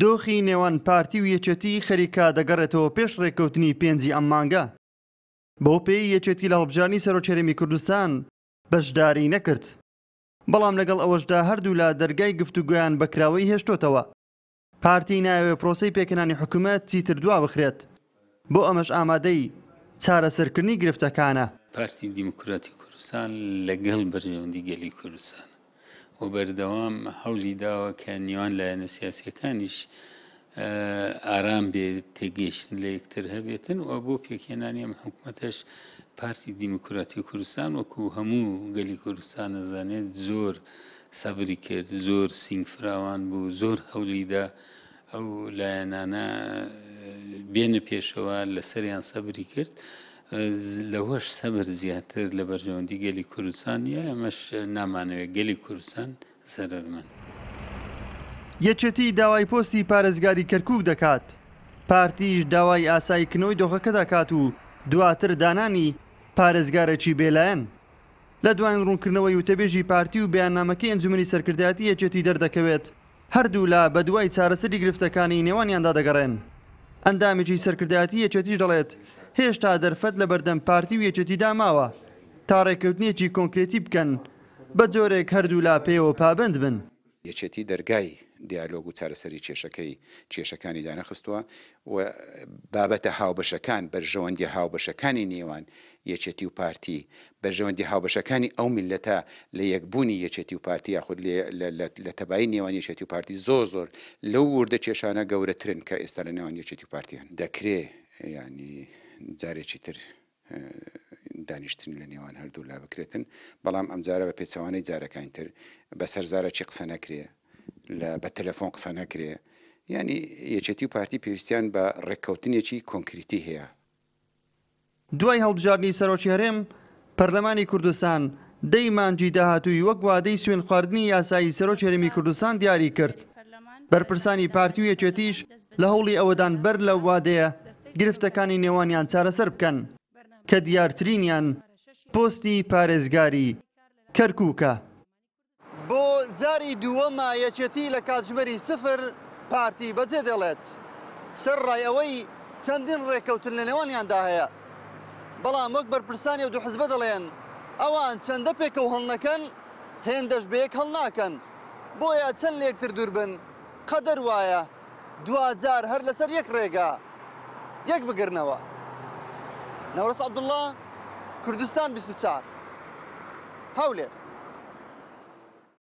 دۆخی نێوان پارتی و یەکێتی خەریکا دەگەڕێتەوە پێش ڕێککەوتنی پێنجی ئەم مانگە بەو پێی یەکێتی لە هەڵبژانی سەرۆچێرەمی کوردستان بەشداری نەکرد بەڵام لەگەڵ ئەوەشدا هەردوو لە دەرگای گفتوگویان بەکراوەی هێشتۆتەوە پارتی ناوێ پرۆسی پێکەانی حکوومەت چیتر دوا بخرێت بۆ ئەمەش ئامادەی چارەسەرکردنی گرفتەکانە پارتی دیموکراتی کوردستان لەگەڵ بەرژەوەندی گەلی کوردستان و بەردەوام هەولی داوە کە نیوان لایەنە سیاسەکانیش ئارام بێ تێگەشتن لە یەکتر هەبێتن و بۆ پێکێنانی ئەم حکوومەتەش پارتی دیموکراتی کوردستان وەکو هەموو گەلی کوردستان نەزانێت زۆر سەبری کرد زۆر سینگفراوان بوو زۆر هەولیدا ئەو لایەنانە بێنە پێشەوە لەسەریان سەبری کرد. لەوەش سەبەر زیاتر لە بەرژەوەندی گەلی کوردستان یە ئەمەش نامانەوێت گەلی کوردستان سەرمن. یەکێتی داوای پۆستی پارێزگاری کەرکک دەکات. پارتیش داوای ئاسایی کنۆی دۆخەکە دەکات و دواتر دانانی پارێزگارەکی بێلایەن. لە دوایین ڕوونکردنەوەی وتەبێژی پارتی و بەیاننامەکە ئەنجومی سەرکردایەتی یەکێتی دەردەکەوێت هەردوو لە بە دوای چارەسەری گرفتەکانی نێوانیاندا دەگەڕێن. ئەندامێکی سەرکردایەتی یەکێتیش دەڵێت هێشتا دەرفەت لە بەردەم پارتی و یەکێتیدا ماوە تا ڕێککەوتنیەکی کۆنکرێتی بکەن بە جۆرێک هەردوو لا پێیەوە پابند بن یەچێتی دەرگای دیالۆگ و چارەسەری کێشەکەی کێشەکانی دانەخستووە و بابەتە هاوبەشەکان بەرژەوەندی هاوبەشەکانی نێوان یەچێتی و پارتی بەژەوەندی هاوبەشەکانی ئەو میلەتە لە یەکبوونی یەچێتی و پارتی یاخود لە تەبایی نێوان یەچێتی و پارتی زۆر زۆر لەو وردە کێشانە گەورەترن کە ئێستا لە نێوان یەچێتی و پارتیان دەکرێ ینی جارێکی تر دانیشتن لە نێوان هەردوو لا بکرێتن بەڵام ئەمجارە بە پێچوانەی جارەکان تر بە سەرزارەی قسە نەکرێ لە بە تەلەفۆن قسە نەکرێ ینی یەچێتی و پارتی پێویستیان بە ڕێککەوتنێکی کۆنکریتی هەیە دوای هەڵبژاردننی سەرۆکی هەرێم پەرلەمانی کوردستان دەی مانجی داهاتووی وەک وادەی سوێن خواردنی یاسایی سەرۆک هەرێمی کوردستان دیاری کرد بەرپرسانی پارتی و یەکێتیش لە هەوڵی ئەوەدان بەر لە وادەیە گرفتەکانی نێوانیان چارەسەر بکەن کە دیارترینیان پۆستی پارێزگاری کەرکووکە بۆ جاری دووەمە یەکێتی لە کاتژمەری سفر پارتی بەجێ دەڵێت سەر ڕای ئەوەی چەندین ڕێککەوتن لە نێوانیاندا هەیە بەڵام وەک بەرپرسانی و دوو حزبە دەڵێن ئەوان چەندە پێکە و هەڵنەکەن هێندەش بەیەک هەڵ ناکەن بۆیە چەند لێکتر دوور بن قەدەر وایە دوجار هەر لەسەر یەک ڕێگا یەک بگرنەوە نەورەس عبدوڵڵا کوردستان 24 هەولێر